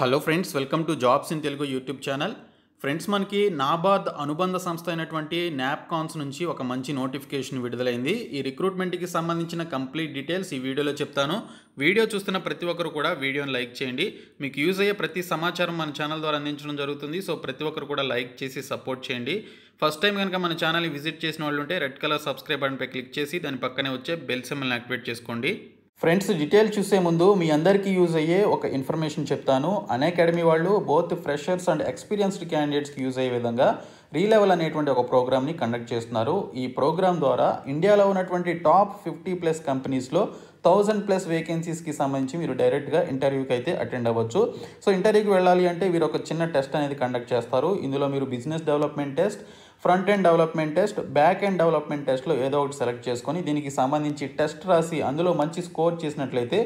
hello friends welcome to jobs in Telugu YouTube channel friends మనకి నాబాద్ అనుబంధ సంస్థ అయినటువంటి నాప్కాన్స్ నుంచి ఒక మంచి నోటిఫికేషన్ విడుదలైంది ఈ రిక్రూట్మెంట్కి సంబంధించిన కంప్లీట్ డీటెయిల్స్ ఈ వీడియోలో చెప్తాను వీడియో చూస్తున్న ప్రతి ఒక్కరు కూడా వీడియోని లైక్ చేయండి మీకు యూజ్ అయ్యే ప్రతి సమాచారం మన ఛానల్ ద్వారా అందించడం జరుగుతుంది సో ప్రతి ఒక్కరు కూడా లైక్ చేసి సపోర్ట్ చేయండి ఫస్ట్ టైం కనుక మన ఛానల్ని విజిట్ చేసిన వాళ్ళు ఉంటే రెడ్ కలర్ సబ్స్క్రైబ్ బటన్పై క్లిక్ చేసి దాని పక్కనే వచ్చే బెల్ సెమ్మెల్ని యాక్టివేట్ చేసుకోండి ఫ్రెండ్స్ డీటెయిల్ చూసే ముందు మీ అందరికీ యూజ్ అయ్యే ఒక ఇన్ఫర్మేషన్ చెప్తాను అకాడమీ వాళ్ళు బోత్ ఫ్రెషర్స్ అండ్ ఎక్స్పీరియన్స్డ్ క్యాండిడేట్స్కి యూజ్ అయ్యే విధంగా రీలెవెల్ అనేటువంటి ఒక ప్రోగ్రామ్ని కండక్ట్ చేస్తున్నారు ఈ ప్రోగ్రామ్ ద్వారా ఇండియాలో ఉన్నటువంటి టాప్ ఫిఫ్టీ ప్లస్ కంపెనీస్లో థౌజండ్ ప్లస్ వేకెన్సీస్కి సంబంధించి మీరు డైరెక్ట్గా ఇంటర్వ్యూకి అయితే అటెండ్ అవ్వచ్చు సో ఇంటర్వ్యూకి వెళ్ళాలి అంటే మీరు ఒక చిన్న టెస్ట్ అనేది కండక్ట్ చేస్తారు ఇందులో మీరు business development test front end development test back end development టెస్ట్లో ఏదో ఒకటి సెలెక్ట్ చేసుకొని దీనికి సంబంధించి టెస్ట్ రాసి అందులో మంచి స్కోర్ చేసినట్లయితే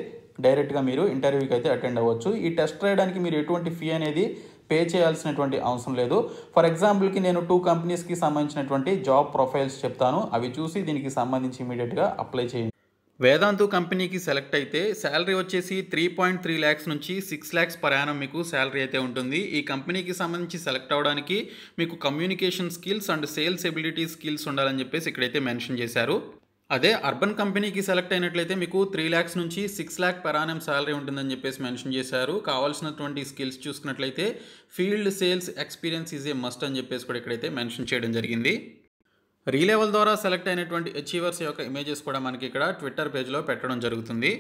డైరెక్ట్గా మీరు ఇంటర్వ్యూకి అయితే అటెండ్ అవ్వచ్చు ఈ టెస్ట్ రాయడానికి మీరు ఎటువంటి ఫీ అనేది పే చేయాల్సినటువంటి అవసరం లేదు ఫర్ ఎగ్జాంపుల్కి నేను టూ కంపెనీస్కి సంబంధించినటువంటి జాబ్ ప్రొఫైల్స్ చెప్తాను అవి చూసి దీనికి సంబంధించి ఇమీడియట్గా అప్లై చేయండి వేదాంతు కంపెనీకి సెలెక్ట్ అయితే శాలరీ వచ్చేసి త్రీ పాయింట్ త్రీ ల్యాక్స్ నుంచి సిక్స్ ల్యాక్స్ ప్రయాణం మీకు శాలరీ అయితే ఉంటుంది ఈ కంపెనీకి సంబంధించి సెలెక్ట్ అవ్వడానికి మీకు communication skills and sales ability skills ఉండాలని చెప్పేసి ఇక్కడైతే మెన్షన్ చేశారు అదే అర్బన్ కంపెనీకి సెలెక్ట్ అయినట్లయితే మీకు త్రీ ల్యాక్స్ నుంచి సిక్స్ ల్యాక్ పెరానం శాలరీ ఉంటుందని చెప్పేసి మెన్షన్ చేశారు కావాల్సినటువంటి స్కిల్స్ చూసుకున్నట్లయితే field sales experience is a must అని చెప్పేసి కూడా ఇక్కడైతే మెన్షన్ చేయడం జరిగింది రీలెవెల్ ద్వారా సెలెక్ట్ అయినటువంటి అచీవర్స్ యొక్క ఇమేజెస్ కూడా మనకి ఇక్కడ ట్విట్టర్ పేజ్లో పెట్టడం జరుగుతుంది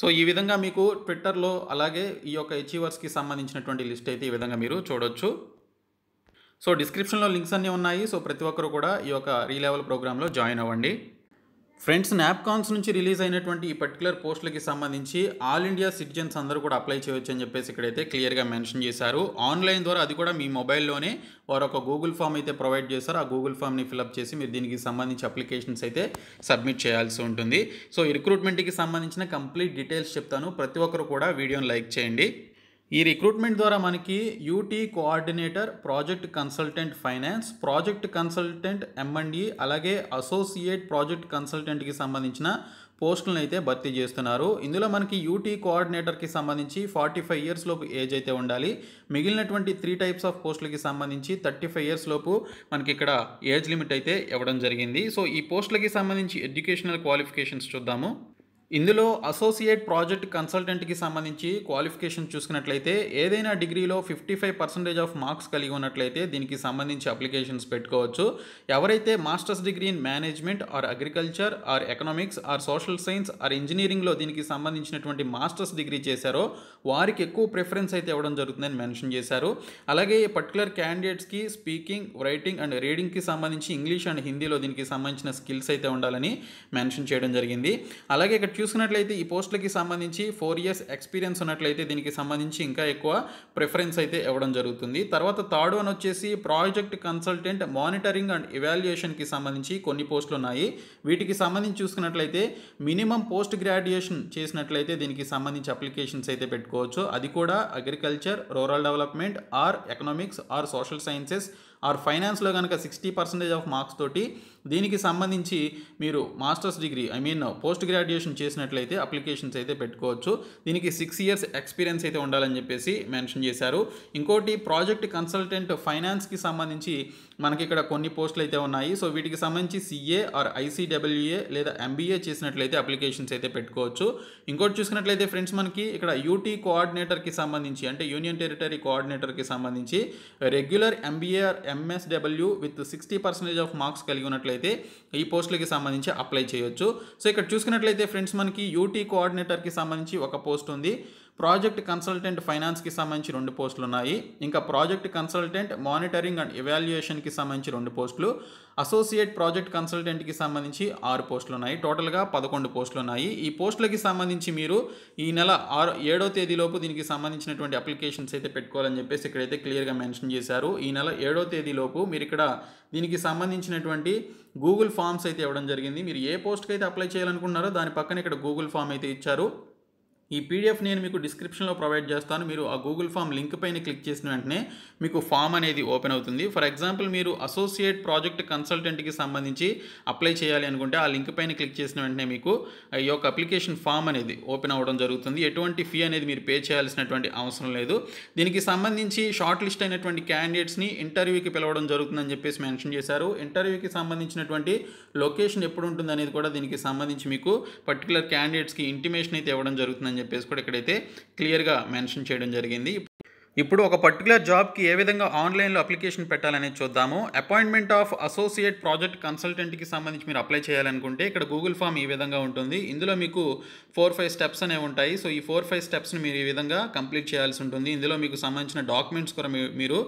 సో ఈ విధంగా మీకు ట్విట్టర్లో అలాగే ఈ యొక్క అచీవర్స్కి సంబంధించినటువంటి లిస్ట్ అయితే ఈ విధంగా మీరు చూడొచ్చు సో డిస్క్రిప్షన్లో లింక్స్ అన్నీ ఉన్నాయి సో ప్రతి ఒక్కరు కూడా ఈ యొక్క రీలెవెల్ ప్రోగ్రాంలో జాయిన్ అవ్వండి ఫ్రెండ్స్ నాప్కాన్స్ నుంచి రిలీజ్ అయినటువంటి ఈ పర్టికులర్ పోస్టులకి సంబంధించి ఆల్ ఇండియా సిటిజన్స్ అందరూ కూడా అప్లై చేయవచ్చని అని చెప్పేసి ఇక్కడైతే క్లియర్గా మెన్షన్ చేశారు ఆన్లైన్ ద్వారా అది కూడా మీ మొబైల్లోనే వారు ఒక గూగుల్ ఫామ్ అయితే ప్రొవైడ్ చేశారు ఆ గూగుల్ ఫామ్ని ఫిలప్ చేసి మీరు దీనికి సంబంధించి అప్లికేషన్స్ అయితే సబ్మిట్ చేయాల్సి ఉంటుంది సో రిక్రూట్మెంట్కి సంబంధించిన కంప్లీట్ డీటెయిల్స్ చెప్తాను ప్రతి ఒక్కరు కూడా వీడియోని లైక్ చేయండి ఈ రిక్రూట్మెంట్ ద్వారా మనకి UT coordinator project consultant finance project consultant MMD అలాగే అసోసియేట్ ప్రాజెక్ట్ కన్సల్టెంట్కి సంబంధించిన పోస్టులను అయితే భర్తీ చేస్తున్నారు ఇందులో మనకి యూటీ కోఆర్డినేటర్కి సంబంధించి ఫార్టీ ఫైవ్ ఇయర్స్ లోపు ఏజ్ అయితే ఉండాలి మిగిలినటువంటి త్రీ టైప్స్ ఆఫ్ పోస్టులకి సంబంధించి థర్టీ ఫైవ్ ఇయర్స్ లోపు మనకి ఇక్కడ ఏజ్ లిమిట్ అయితే ఇవ్వడం జరిగింది సో ఈ పోస్టులకి సంబంధించి ఎడ్యుకేషనల్ క్వాలిఫికేషన్స్ చూద్దాము ఇందులో అసోసియేట్ ప్రాజెక్ట్ కన్సల్టెంట్కి సంబంధించి క్వాలిఫికేషన్ చూసుకున్నట్లయితే ఏదైనా డిగ్రీలో fifty five percentage of marks కలిగి ఉన్నట్లయితే దీనికి సంబంధించి అప్లికేషన్స్ పెట్టుకోవచ్చు ఎవరైతే masters degree in management or agriculture or economics or social science or ఇంజనీరింగ్లో దీనికి సంబంధించినటువంటి మాస్టర్స్ డిగ్రీ చేశారో వారికి ఎక్కువ ప్రిఫరెన్స్ అయితే ఇవ్వడం జరుగుతుందని మెన్షన్ చేశారు అలాగే ఈ పర్టికులర్ క్యాండిడేట్స్కి స్పీకింగ్ రైటింగ్ అండ్ రీడింగ్కి సంబంధించి ఇంగ్లీష్ అండ్ హిందీలో దీనికి సంబంధించిన స్కిల్స్ అయితే ఉండాలని మెన్షన్ చేయడం జరిగింది అలాగే ఇక్కడ చూసుకున్నట్లయితే ఈ పోస్టులకి సంబంధించి ఫోర్ ఇయర్స్ ఎక్స్పీరియన్స్ ఉన్నట్లయితే దీనికి సంబంధించి ఇంకా ఎక్కువ ప్రిఫరెన్స్ అయితే ఇవ్వడం జరుగుతుంది తర్వాత థర్డ్ వన్ వచ్చేసి ప్రాజెక్ట్ కన్సల్టెంట్ మానిటరింగ్ అండ్ ఇవాల్యుయేషన్కి సంబంధించి కొన్ని పోస్టులు ఉన్నాయి వీటికి సంబంధించి చూసుకున్నట్లయితే మినిమం పోస్ట్ గ్రాడ్యుయేషన్ చేసినట్లయితే దీనికి సంబంధించి అప్లికేషన్స్ అయితే పెట్టుకోవచ్చు అది కూడా agriculture rural development or economics or social sciences or ఫైనాన్స్లో కనుక సిక్స్టీ పర్సెంటేజ్ ఆఫ్ మార్క్స్ తోటి దీనికి సంబంధించి మీరు masters degree I mean post graduation చేసినట్లయితే అప్లికేషన్స్ అయితే పెట్టుకోవచ్చు దీనికి సిక్స్ ఇయర్స్ ఎక్స్పీరియన్స్ అయితే ఉండాలని చెప్పేసి మెన్షన్ చేశారు ఇంకోటి ప్రాజెక్ట్ కన్సల్టెంట్ ఫైనాన్స్కి సంబంధించి మనకి ఇక్కడ కొన్ని పోస్టులు అయితే ఉన్నాయి సో వీటికి సంబంధించి సిఏ ఆర్ ఐసీడబ్ల్యూఏ లేదా ఎంబీఏ చేసినట్లయితే అప్లికేషన్స్ అయితే పెట్టుకోవచ్చు ఇంకోటి చూసుకున్నట్లయితే ఫ్రెండ్స్ మనకి ఇక్కడ యూటీ కోఆర్డినేటర్కి సంబంధించి అంటే యూనియన్ టెరిటరీ కోఆర్డినేటర్కి సంబంధించి regular MBA MSW with sixty percentage of marks కలిగి ఉన్నట్లయితే ఈ పోస్టులకి సంబంధించి అప్లై చేయొచ్చు సో ఇక్కడ చూసుకున్నట్లయితే ఫ్రెండ్స్ మనకి యూటీ కోఆర్డినేటర్కి సంబంధించి ఒక పోస్ట్ ఉంది ప్రాజెక్ట్ కన్సల్టెంట్ ఫైనాన్స్కి సంబంధించి రెండు పోస్టులు ఉన్నాయి ఇంకా ప్రాజెక్ట్ కన్సల్టెంట్ మానిటరింగ్ అండ్ ఎవాల్యుయేషన్కి సంబంధించి రెండు పోస్టులు అసోసియేట్ ప్రాజెక్ట్ కన్సల్టెంట్కి సంబంధించి ఆరు పోస్టులు ఉన్నాయి టోటల్గా పదకొండు పోస్టులు ఉన్నాయి ఈ పోస్టులకి సంబంధించి మీరు ఈ నెల ఆరు ఏడో తేదీలోపు దీనికి సంబంధించినటువంటి అప్లికేషన్స్ అయితే పెట్టుకోవాలని చెప్పేసి ఇక్కడైతే క్లియర్గా మెన్షన్ చేశారు ఈ నెల ఏడో తేదీలోపు మీరు ఇక్కడ దీనికి సంబంధించినటువంటి గూగుల్ ఫామ్స్ అయితే ఇవ్వడం జరిగింది మీరు ఏ పోస్ట్కి అయితే అప్లై చేయాలనుకున్నారో దాని పక్కన ఇక్కడ గూగుల్ ఫామ్ అయితే ఇచ్చారు ఈ పీడిఎఫ్ నేను మీకు డిస్క్రిప్షన్లో ప్రొవైడ్ చేస్తాను మీరు ఆ గూగుల్ ఫామ్ లింక్ పైన క్లిక్ చేసిన వెంటనే మీకు ఫామ్ అనేది ఓపెన్ అవుతుంది ఫర్ ఎగ్జాంపుల్ మీరు అసోసియేట్ ప్రాజెక్ట్ కన్సల్టెంట్కి సంబంధించి అప్లై చేయాలి అనుకుంటే ఆ లింక్ పైన క్లిక్ చేసిన వెంటనే మీకు ఈ యొక్క అప్లికేషన్ ఫామ్ అనేది ఓపెన్ అవ్వడం జరుగుతుంది ఎటువంటి ఫీ అనేది మీరు పే చేయాల్సినటువంటి అవసరం లేదు దీనికి సంబంధించి షార్ట్ లిస్ట్ అయినటువంటి క్యాండిడేట్స్ని ఇంటర్వ్యూకి పిలవడం జరుగుతుందని చెప్పేసి మెన్షన్ చేశారు ఇంటర్వ్యూకి సంబంధించినటువంటి లొకేషన్ ఎప్పుడు ఉంటుంది అనేది కూడా దీనికి సంబంధించి మీకు పర్టికులర్ క్యాండిడేట్స్కి ఇంటిమేషన్ అయితే ఇవ్వడం జరుగుతుందని చెప్పేసి కూడా ఇక్కడైతే క్లియర్గా మెన్షన్ చేయడం జరిగింది ఇప్పుడు ఒక పర్టికులర్ జాబ్కి ఏ విధంగా ఆన్లైన్లో అప్లికేషన్ పెట్టాలనేది చూద్దాము అపాయింట్మెంట్ ఆఫ్ అసోసియేట్ ప్రాజెక్ట్ కన్సల్టెంట్కి సంబంధించి మీరు అప్లై చేయాలనుకుంటే ఇక్కడ గూగుల్ ఫామ్ ఈ విధంగా ఉంటుంది ఇందులో మీకు ఫోర్ ఫైవ్ స్టెప్స్ అనేవి ఉంటాయి సో ఈ ఫోర్ ఫైవ్ స్టెప్స్ని మీరు ఈ విధంగా కంప్లీట్ చేయాల్సి ఉంటుంది ఇందులో మీకు సంబంధించిన డాక్యుమెంట్స్ కూడా మీరు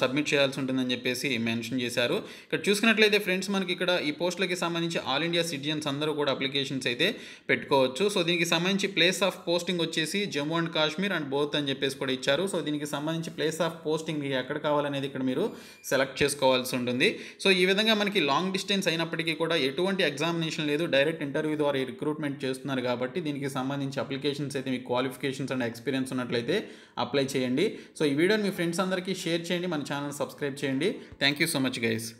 సబ్మిట్ చేయాల్సి ఉంటుందని చెప్పేసి మెన్షన్ చేశారు ఇక్కడ చూసుకున్నట్లయితే ఫ్రెండ్స్ మనకి ఇక్కడ ఈ పోస్టులకి సంబంధించి ఆల్ ఇండియా సిటిజన్స్ అందరూ కూడా అప్లికేషన్స్ అయితే పెట్టుకోవచ్చు సో దీనికి సంబంధించి ప్లేస్ ఆఫ్ పోస్టింగ్ వచ్చేసి Jammu and Kashmir and both అని చెప్పేసి కూడా ఇచ్చారు సో దీనికి దీనికి సంబంధించి ప్లేస్ ఆఫ్ పోస్టింగ్ మీకు ఎక్కడ కావాలనేది ఇక్కడ మీరు సెలెక్ట్ చేసుకోవాల్సి ఉంటుంది సో ఈ విధంగా మనకి లాంగ్ డిస్టెన్స్ అయినప్పటికీ కూడా ఎటువంటి ఎగ్జామినేషన్ లేదు డైరెక్ట్ ఇంటర్వ్యూ ద్వారా రిక్రూట్మెంట్ చేస్తున్నారు కాబట్టి దీనికి సంబంధించి అప్లికేషన్స్ అయితే మీ క్వాలిఫికేషన్స్ అండ్ ఎక్స్పీరియన్స్ ఉన్నట్లయితే అప్లై చేయండి సో ఈ వీడియోని మీ ఫ్రెండ్స్ అందరికీ షేర్ చేయండి మన ఛానల్ సబ్స్క్రైబ్ చేయండి thank you so much guys